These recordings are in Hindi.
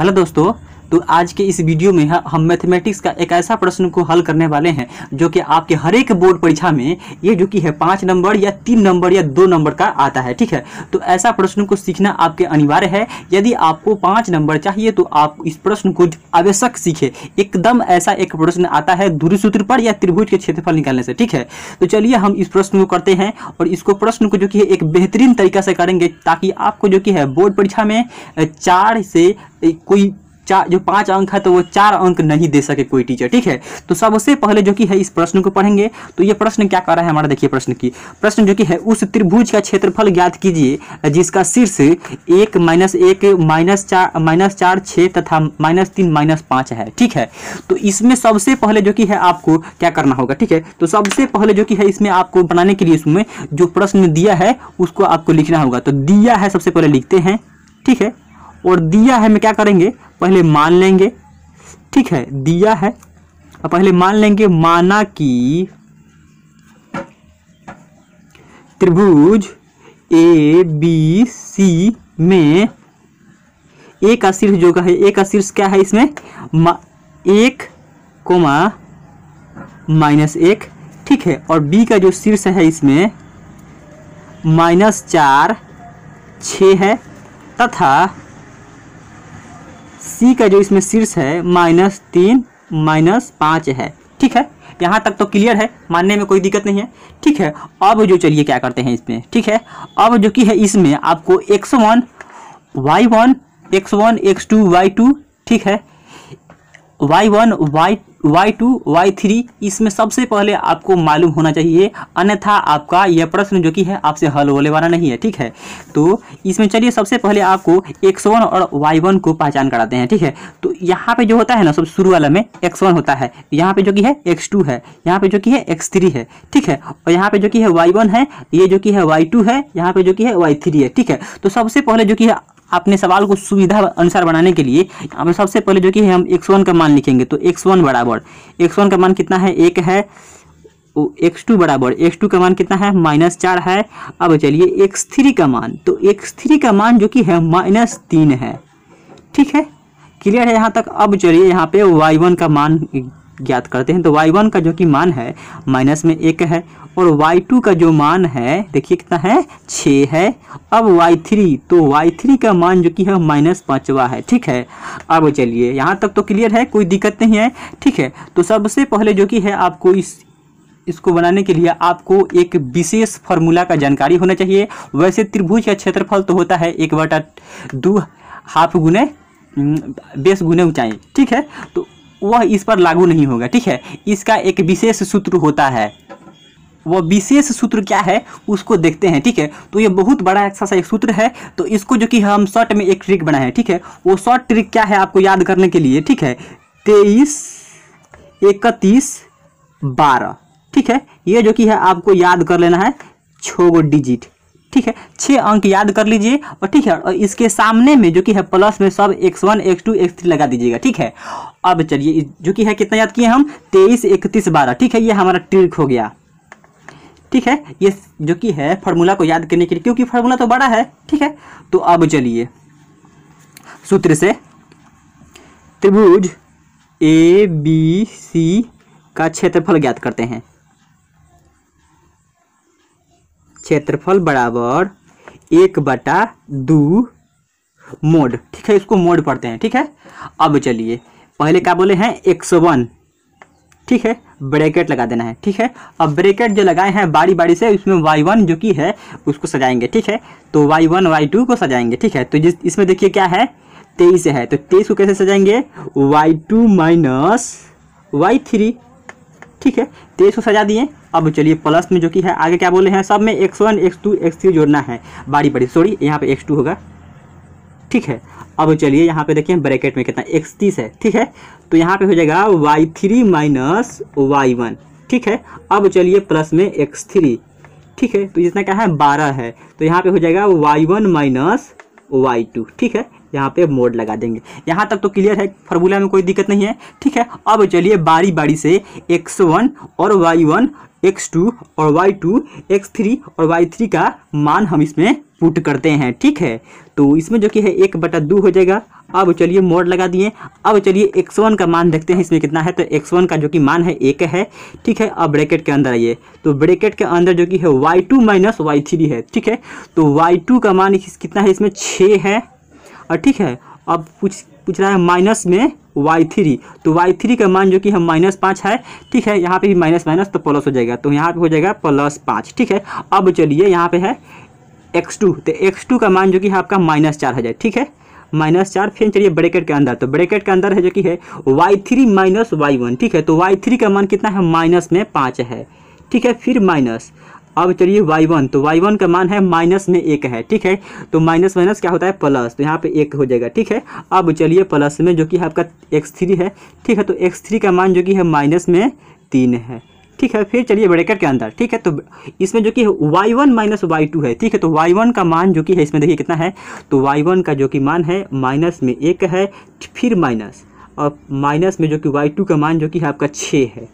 हेलो दोस्तों तो आज के इस वीडियो में हम मैथमेटिक्स का एक ऐसा प्रश्न को हल करने वाले हैं जो कि आपके हर एक बोर्ड परीक्षा में ये जो कि है पाँच नंबर या तीन नंबर या दो नंबर का आता है ठीक है तो ऐसा प्रश्न को सीखना आपके अनिवार्य है यदि आपको पाँच नंबर चाहिए तो आप इस प्रश्न को आवश्यक सीखे एकदम ऐसा एक प्रश्न आता है दूरी पर या त्रिभुज के क्षेत्रफल निकालने से ठीक है तो चलिए हम इस प्रश्न को करते हैं और इसको प्रश्न को जो कि है एक बेहतरीन तरीका से करेंगे ताकि आपको जो कि है बोर्ड परीक्षा में चार से कोई चार जो पांच अंक है तो वो चार अंक नहीं दे सके कोई टीचर ठीक है तो सबसे पहले जो कि है इस प्रश्न को पढ़ेंगे तो ये प्रश्न क्या कर रहा है हमारा देखिए प्रश्न की प्रश्न जो कि है उस त्रिभुज का क्षेत्रफल ज्ञात कीजिए जिसका शीर्ष एक माइनस एक माइनस चार माइनस चार छः तथा माइनस तीन माइनस पाँच है ठीक है तो इसमें सबसे पहले जो कि है आपको क्या करना होगा ठीक है तो सबसे पहले जो कि है इसमें आपको बनाने के लिए इसमें जो प्रश्न दिया है उसको आपको लिखना होगा तो दिया है सबसे पहले लिखते हैं ठीक है और दिया है में क्या करेंगे पहले मान लेंगे ठीक है दिया है अब पहले मान लेंगे माना कि त्रिभुज ए बी सी में एक आशीर्ष जो का है एक आशीर्ष क्या है इसमें एक कोमा माइनस एक ठीक है और बी का जो शीर्ष है इसमें माइनस चार छ है तथा सी का जो इसमें शीर्ष है माइनस तीन माइनस पाँच है ठीक है यहाँ तक तो क्लियर है मानने में कोई दिक्कत नहीं है ठीक है अब जो चलिए क्या करते हैं इसमें ठीक है अब जो कि है इसमें आपको x one y one x one x two y two ठीक है y one y y two y three इसमें सबसे पहले आपको मालूम होना चाहिए अन्यथा आपका यह प्रश्न जो कि है आपसे हल होने वाला नहीं है ठीक है तो इसमें चलिए सबसे पहले आपको एक्स वन और वाई वन को पहचान कराते हैं ठीक है तो यहाँ पे जो होता है ना सब शुरू वाला में एक्स वन होता है यहाँ पे जो कि है एक्स टू है यहाँ पे जो कि है एक्स थ्री है ठीक है और यहाँ पे जो कि है वाई वन है ये जो कि है वाई टू है यहाँ पे जो कि है वाई थ्री है ठीक है तो सबसे पहले जो कि है अपने सवाल को सुविधा अनुसार बनाने के लिए हमें सबसे पहले जो कि हम एक्स वन का मान लिखेंगे तो एक्स वन बराबर एक्स वन का मान कितना है एक है एक्स टू बराबर एक्स टू का मान कितना है माइनस चार है अब चलिए एक्स थ्री का मान तो एक्स थ्री का मान जो कि है माइनस तीन है ठीक है क्लियर है यहाँ तक अब चलिए यहाँ पे वाई वन का मान ज्ञात करते हैं तो वाई वन का जो कि मान है माइनस में एक है और वाई टू का जो मान है देखिए कितना है छः है अब वाई थ्री तो वाई थ्री का मान जो कि है माइनस पाँचवा है ठीक है अब चलिए यहाँ तक तो क्लियर है कोई दिक्कत नहीं है ठीक है तो सबसे पहले जो कि है आपको इस इसको बनाने के लिए आपको एक विशेष फार्मूला का जानकारी होना चाहिए वैसे त्रिभुज का क्षेत्रफल तो होता है एक बटा दो हाफ गुने हम्म, बेस गुने ऊंचाई ठीक है तो वह इस पर लागू नहीं होगा ठीक है इसका एक विशेष सूत्र होता है वह विशेष सूत्र क्या है उसको देखते हैं ठीक है तो ये बहुत बड़ा एक सूत्र है तो इसको जो कि हम शॉर्ट में एक ट्रिक बनाए हैं ठीक है वो शॉर्ट ट्रिक क्या है आपको याद करने के लिए ठीक है तेईस इकतीस बारह ठीक है ये जो कि है आपको याद कर लेना है छोगो डिजिट ठीक है छः अंक याद कर लीजिए और ठीक है और इसके सामने में जो कि है प्लस में सब x one x two x three लगा दीजिएगा ठीक है अब चलिए जो कि है कितना याद किए हम तेईस इकतीस बारह ठीक है ये हमारा ट्रिक हो गया ठीक है ये जो कि है फार्मूला को याद करने के लिए क्योंकि फार्मूला तो बड़ा है ठीक है तो अब चलिए सूत्र से त्रिभुज ए बी सी का क्षेत्रफल ज्ञात करते हैं क्षेत्रफल बराबर एक बटा दू मोड ठीक है इसको मोड पढ़ते हैं ठीक है अब चलिए पहले क्या बोले हैं एक सौ वन ठीक है ब्रैकेट लगा देना है ठीक है अब ब्रैकेट जो लगाए हैं बारी बारी से उसमें वाई वन जो कि है उसको सजाएंगे ठीक है तो वाई वन वाई टू को सजाएंगे ठीक है तो जिस इसमें देखिए क्या है तेईस है तो तेईस को कैसे सजाएंगे y two minus y three ठीक है तेईस को सजा दिए अब चलिए प्लस में जो कि है आगे क्या बोले हैं सब में x one x two x three जोड़ना है बारी बारी सॉरी यहाँ पे एक्स टू होगा ठीक है अब चलिए यहाँ पे देखिए ब्रैकेट में कितना एक्स तीस है ठीक है तो यहाँ पे हो जाएगा y three minus y one ठीक है अब चलिए प्लस में एक्स थ्री ठीक है तो जितना क्या है बारह है तो यहाँ पे हो जाएगा y one minus y two ठीक है यहाँ पे मोड लगा देंगे यहाँ तक तो क्लियर है फार्मूला में कोई दिक्कत नहीं है ठीक है अब चलिए बारी बारी से एक्स वन और वाई वन एक्स टू और वाई टू एक्स थ्री और वाई थ्री का मान हम इसमें पुट करते हैं ठीक है तो इसमें जो कि है एक बटा दो हो जाएगा अब चलिए मोड लगा दिए अब चलिए एक्स वन का मान देखते हैं इसमें कितना है तो एक्स वन का जो कि मान है एक है ठीक है अब ब्रैकेट के अंदर आइए तो ब्रैकेट के अंदर जो कि है y two minus y three है ठीक है तो वाई टू का मान कितना है इसमें छः है और ठीक है अब कुछ पूछ रहा है माइनस में वाई थ्री तो वाई थ्री का मान जो कि हम माइनस पाँच है ठीक है यहाँ पे भी माइनस माइनस तो प्लस हो जाएगा तो यहाँ पे हो जाएगा प्लस पाँच ठीक है अब चलिए यहाँ पे है एक्स टू तो एक्स टू का मान जो कि आपका माइनस चार हो जाए ठीक है माइनस चार फिर चलिए ब्रेकेट के अंदर तो ब्रेकेट के अंदर है जो कि है y three minus y one ठीक है तो वाई थ्री का मान कितना है माइनस में पाँच है ठीक है फिर माइनस अब चलिए वाई वन तो वाई वन का मान है माइनस में एक है ठीक है तो माइनस माइनस क्या होता है प्लस तो यहाँ पे एक हो जाएगा ठीक है अब चलिए प्लस में जो कि आपका एक्स थ्री है ठीक है तो एक्स थ्री का मान जो कि है माइनस में तीन है ठीक है फिर चलिए ब्रैकेट के अंदर ठीक है तो इसमें जो कि y1 वन माइनस वाई है ठीक है तो y1 का मान जो कि है इसमें देखिए कितना है तो y1 का जो कि मान है माइनस में एक है फिर माइनस और माइनस में जो कि y2 का मान जो कि है आपका छः है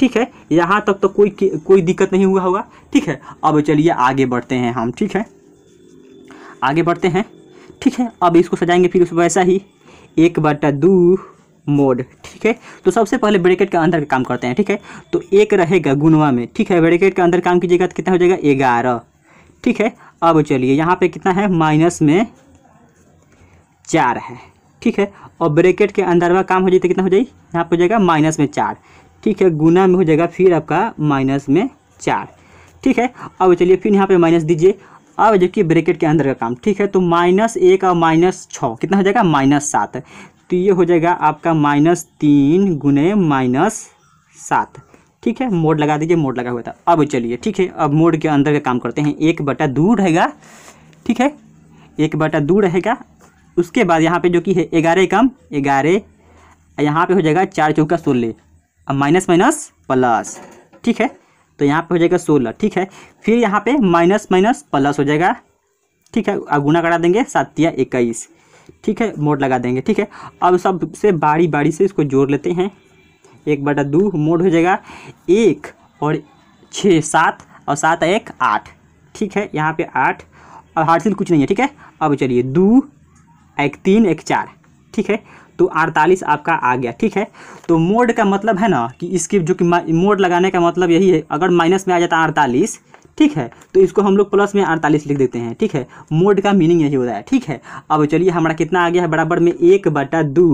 ठीक है यहाँ तक तो कोई कोई दिक्कत नहीं हुआ होगा ठीक है अब चलिए आगे बढ़ते हैं हम ठीक है आगे बढ़ते हैं ठीक है अब इसको सजाएंगे फिर वैसा ही एक बटा दो मोड ठीक है तो सबसे पहले ब्रेकेट के अंदर काम करते हैं ठीक है तो एक रहेगा गुनवा में ठीक है ब्रेकेट के अंदर काम कीजिएगा तो कितना हो जाएगा ग्यारह ठीक है अब चलिए यहाँ पे कितना है माइनस में चार है ठीक है और ब्रेकेट के अंदर का काम हो जाए तो कितना हो जाए यहाँ पे हो जाएगा माइनस में चार ठीक है गुना में हो जाएगा फिर आपका माइनस में चार ठीक है अब चलिए फिर यहाँ पे माइनस दीजिए अब कि ब्रेकेट के अंदर का काम ठीक है तो माइनस एक और माइनस छः कितना हो जाएगा माइनस सात तो ये हो जाएगा आपका माइनस तीन गुने माइनस सात ठीक है मोड लगा दीजिए मोड लगा हुआ था अब चलिए ठीक है अब मोड के अंदर का काम करते हैं एक बटा दू रहेगा ठीक है एक बटा दू रहेगा उसके बाद यहाँ पर जो कि है ग्यारह कम ग्यारह यहाँ पर हो जाएगा चार चौका सोलह अब माइनस माइनस प्लस ठीक है तो यहाँ पे हो जाएगा सोलह ठीक है फिर यहाँ पे माइनस माइनस प्लस हो जाएगा ठीक है अब गुना करा देंगे सातिया इक्कीस ठीक है मोड लगा देंगे ठीक है अब सबसे बारी बारी से इसको जोड़ लेते हैं एक बटा दो मोड हो जाएगा एक और छः सात और सात एक आठ ठीक है यहाँ पे आठ और हार्ड कुछ नहीं है ठीक है अब चलिए दो एक तीन एक चार ठीक है तो 48 आपका आ गया ठीक है तो मोड का मतलब है ना कि इसकी जो कि मोड लगाने का मतलब यही है अगर माइनस में आ जाता अड़तालीस ठीक है तो इसको हम लोग प्लस में अड़तालीस लिख देते हैं ठीक है मोड का मीनिंग यही होता है ठीक है अब चलिए हमारा कितना आ गया है बराबर में एक बटा दो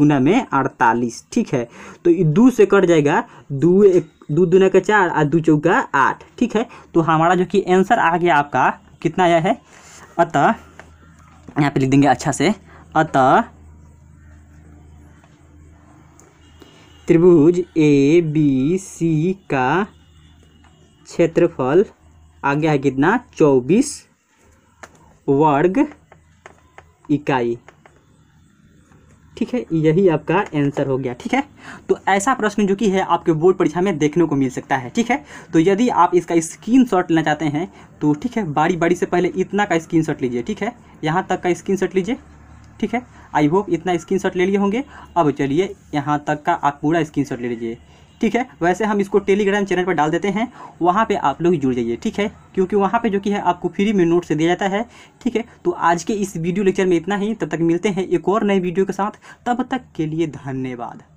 गुना में अड़तालीस ठीक है तो दो से कट जाएगा दो एक दो दूना का चार और दो चौका आठ ठीक है तो हमारा जो कि आंसर आ गया आपका कितना आया है अतः यहाँ पे लिख देंगे अच्छा से अतः त्रिभुज ए बी सी का क्षेत्रफल आ गया है कितना चौबीस वर्ग इकाई ठीक है यही आपका आंसर हो गया ठीक है तो ऐसा प्रश्न जो कि है आपके बोर्ड परीक्षा में देखने को मिल सकता है ठीक है तो यदि आप इसका स्क्रीन शॉट लेना चाहते हैं तो ठीक है बारी बारी से पहले इतना का स्क्रीन शॉट लीजिए ठीक है यहाँ तक का स्क्रीन शॉट लीजिए ठीक है आई होप इतना स्क्रीनशॉट ले लिए होंगे अब चलिए यहाँ तक का आप पूरा स्क्रीनशॉट ले लीजिए ठीक है वैसे हम इसको टेलीग्राम चैनल पर डाल देते हैं वहाँ पे आप लोग जुड़ जाइए ठीक है क्योंकि वहाँ पे जो कि है आपको फ्री में नोट से दिया जाता है ठीक है तो आज के इस वीडियो लेक्चर में इतना ही तब तक मिलते हैं एक और नए वीडियो के साथ तब तक के लिए धन्यवाद